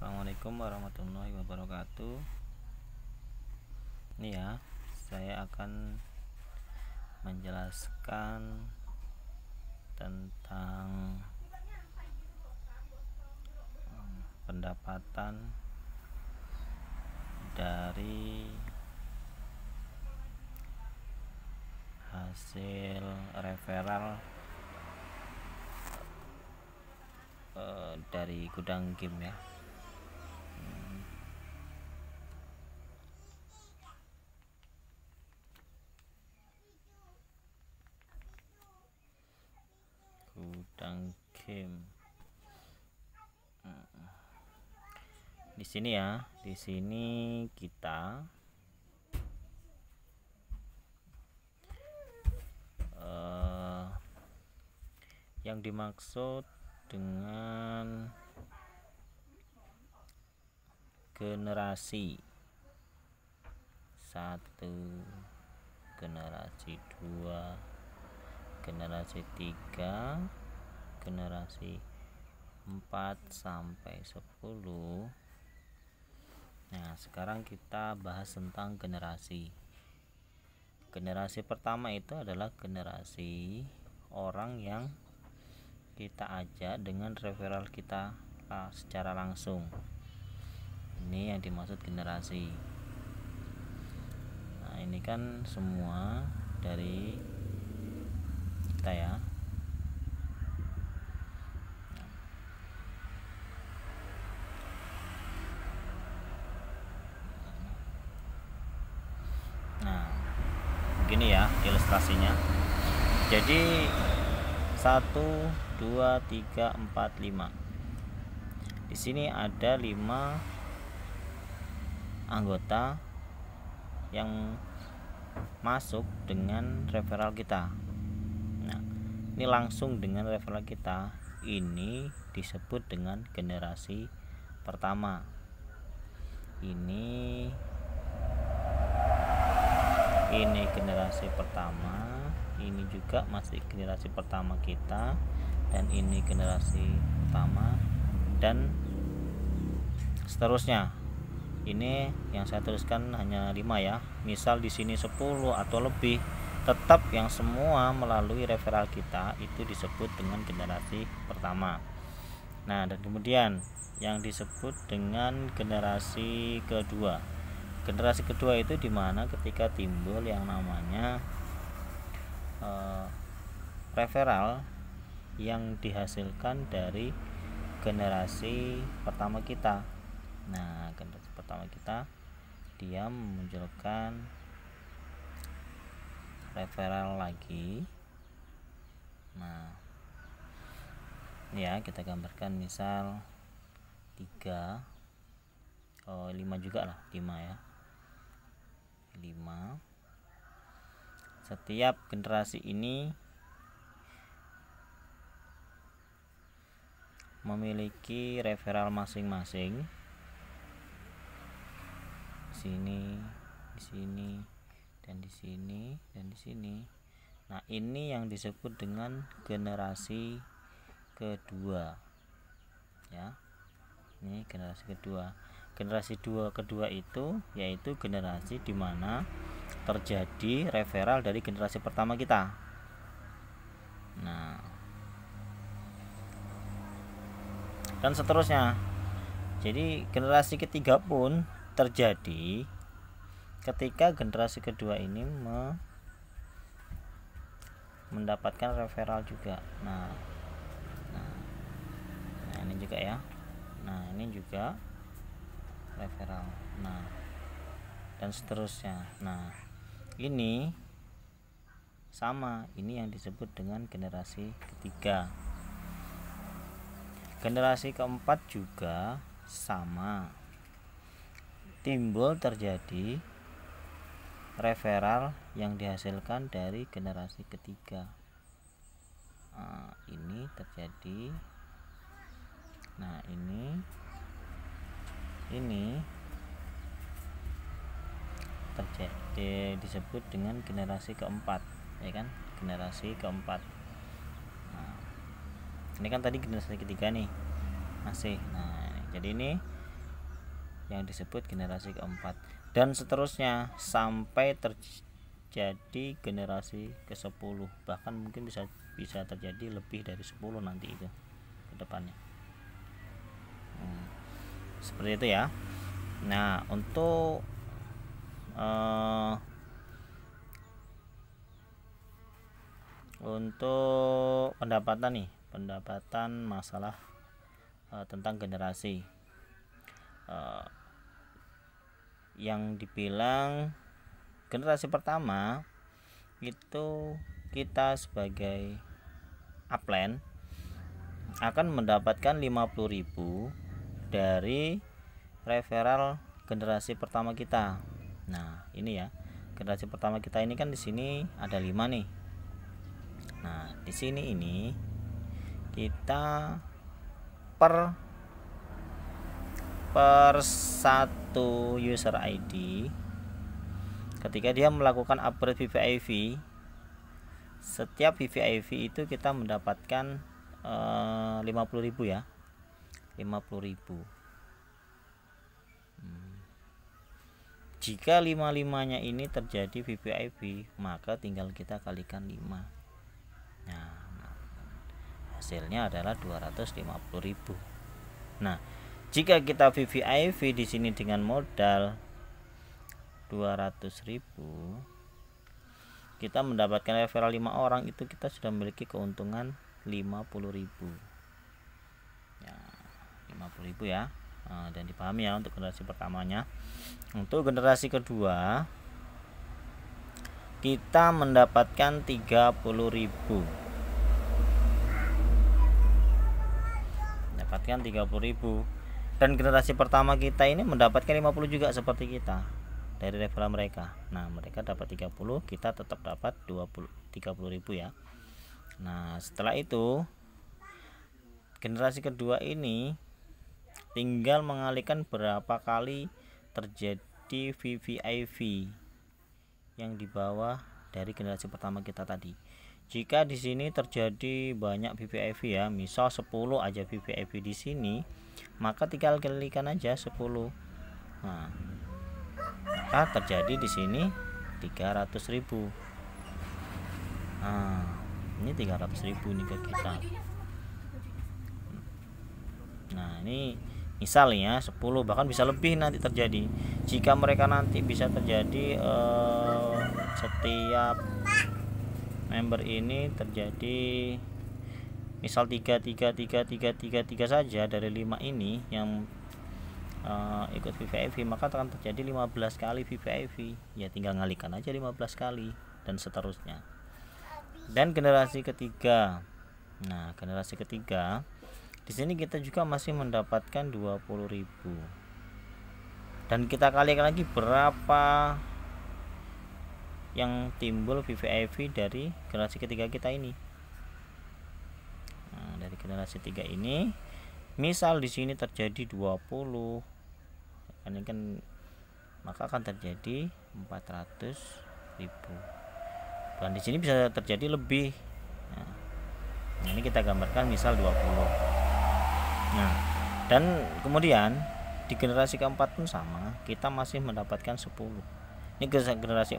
Assalamualaikum warahmatullahi wabarakatuh ini ya saya akan menjelaskan tentang hmm, pendapatan dari hasil referral eh, dari gudang game ya game eh, di sini ya di sini kita uh, yang dimaksud dengan generasi satu generasi dua generasi tiga generasi 4 sampai 10 Nah sekarang kita bahas tentang generasi Generasi pertama itu adalah generasi orang yang kita ajak dengan referral kita ah, secara langsung ini yang dimaksud generasi nah ini kan semua dari kita ya jadi 1 2 3 4 5 di sini ada 5 anggota yang masuk dengan referral kita nah ini langsung dengan referral kita ini disebut dengan generasi pertama ini ini generasi pertama ini juga masih generasi pertama kita dan ini generasi pertama dan seterusnya ini yang saya tuliskan hanya 5 ya misal di sini 10 atau lebih tetap yang semua melalui referral kita itu disebut dengan generasi pertama nah dan kemudian yang disebut dengan generasi kedua generasi kedua itu dimana ketika timbul yang namanya eh, referral yang dihasilkan dari generasi pertama kita nah generasi pertama kita dia memunculkan referral lagi nah ya kita gambarkan misal 3 oh, 5 juga lah 5 ya 5 setiap generasi ini memiliki referral masing-masing di sini di sini dan di sini dan di sini nah ini yang disebut dengan generasi kedua ya ini generasi kedua generasi dua kedua itu yaitu generasi di mana terjadi referral dari generasi pertama kita. Nah. Dan seterusnya. Jadi generasi ketiga pun terjadi ketika generasi kedua ini me mendapatkan referral juga. Nah. Nah. Nah, ini juga ya. Nah, ini juga referral. Nah, dan seterusnya. Nah, ini sama ini yang disebut dengan generasi ketiga generasi keempat juga sama timbul terjadi referral yang dihasilkan dari generasi ketiga nah, ini terjadi nah ini ini terjadi disebut dengan generasi keempat ya kan generasi keempat nah, ini kan tadi generasi ketiga nih masih nah jadi ini yang disebut generasi keempat dan seterusnya sampai terjadi generasi ke-10 bahkan mungkin bisa bisa terjadi lebih dari 10 nanti itu ke depannya hmm, seperti itu ya nah untuk uh, untuk pendapatan nih pendapatan masalah uh, tentang generasi uh, yang dibilang generasi pertama itu kita sebagai upline akan mendapatkan 50.000 dari referral generasi pertama kita Nah, ini ya. Generasi pertama kita ini kan di sini ada 5 nih. Nah, di sini ini kita per per satu user ID ketika dia melakukan upgrade VVIV setiap VVIV itu kita mendapatkan eh, 50.000 ya 50.000 jika 55 nya ini terjadi VPIP maka tinggal kita kalikan 5 nah hasilnya adalah 250.000 nah jika kita VVIV di sini dengan modal 200.000 kita mendapatkan referral 5 orang itu kita sudah memiliki keuntungan 50.000 ya 50.000 ya Ah, dan dipahami ya untuk generasi pertamanya untuk generasi kedua kita mendapatkan 30.000 mendapatkan 30.000 dan generasi pertama kita ini mendapatkan 50 juga seperti kita dari level mereka nah mereka dapat 30 kita tetap dapat 20 30.000 ya nah setelah itu generasi kedua ini tinggal mengalihkan berapa kali terjadi VVIV yang di bawah dari generasi pertama kita tadi jika di sini terjadi banyak VVIV ya misal 10 aja VVIV di sini maka tinggal kalikan aja 10 nah maka terjadi di sini 300.000 nah ini 300.000 nih ke kita nah ini misalnya 10 bahkan bisa lebih nanti terjadi jika mereka nanti bisa terjadi eh, setiap member ini terjadi misal 3 3 3 3 3 3 saja dari 5 ini yang uh, ikut VVIV maka akan terjadi 15 kali VVIV ya tinggal ngalikan aja 15 kali dan seterusnya dan generasi ketiga nah generasi ketiga di sini kita juga masih mendapatkan 20.000 dan kita kalikan lagi berapa yang timbul VVIV dari generasi ketiga kita ini nah, dari generasi tiga ini misal di sini terjadi 20 kan ini kan maka akan terjadi 400.000 dan di sini bisa terjadi lebih nah, ini kita gambarkan misal 20 Nah, dan kemudian di generasi keempat pun sama, kita masih mendapatkan 10. Ini generasi 4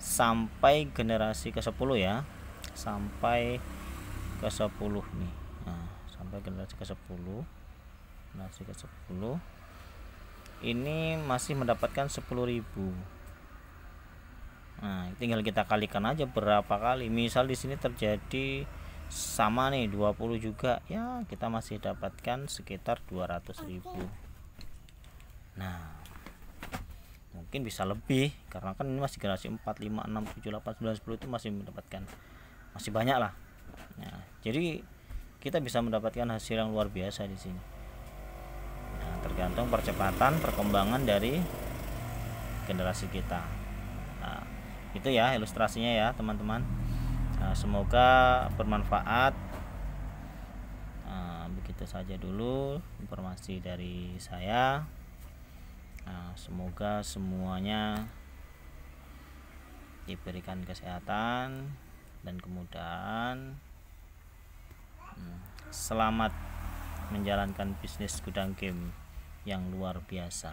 sampai generasi ke-10 ya. Sampai ke-10 nih. Nah, sampai generasi ke-10. Generasi ke-10 ini masih mendapatkan 10.000. Nah, tinggal kita kalikan aja berapa kali. Misal di sini terjadi sama nih 20 juga ya kita masih dapatkan sekitar 200.000 nah mungkin bisa lebih karena kan ini masih generasi 4 5 6 7 8 9 10 itu masih mendapatkan masih banyak lah nah, jadi kita bisa mendapatkan hasil yang luar biasa di sini nah, tergantung percepatan perkembangan dari generasi kita nah, itu ya ilustrasinya ya teman-teman Nah, semoga bermanfaat. Nah, begitu saja dulu informasi dari saya. Nah, semoga semuanya diberikan kesehatan dan kemudahan. Hmm, selamat menjalankan bisnis gudang game yang luar biasa.